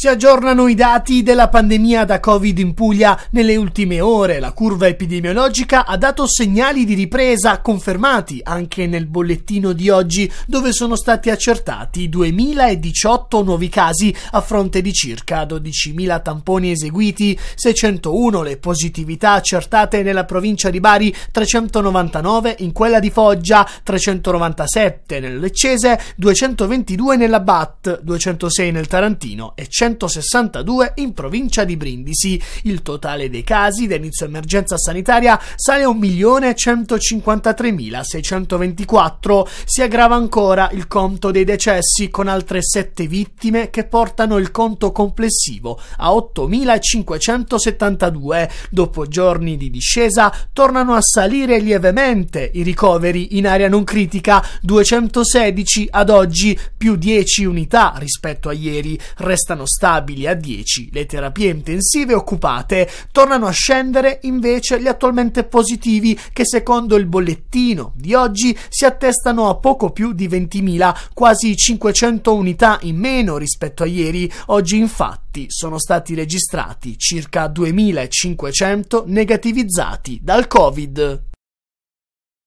Si aggiornano i dati della pandemia da Covid in Puglia nelle ultime ore. La curva epidemiologica ha dato segnali di ripresa confermati anche nel bollettino di oggi dove sono stati accertati 2018 nuovi casi a fronte di circa 12.000 tamponi eseguiti, 601 le positività accertate nella provincia di Bari, 399 in quella di Foggia, 397 nel Leccese, 222 nella BAT, 206 nel Tarantino e 100 162 in provincia di Brindisi. Il totale dei casi da inizio emergenza sanitaria sale a 1.153.624. Si aggrava ancora il conto dei decessi con altre 7 vittime che portano il conto complessivo a 8.572. Dopo giorni di discesa tornano a salire lievemente i ricoveri in area non critica 216 ad oggi più 10 unità rispetto a ieri. Restano stati stabili a 10 le terapie intensive occupate, tornano a scendere invece gli attualmente positivi che secondo il bollettino di oggi si attestano a poco più di 20.000, quasi 500 unità in meno rispetto a ieri. Oggi infatti sono stati registrati circa 2.500 negativizzati dal Covid.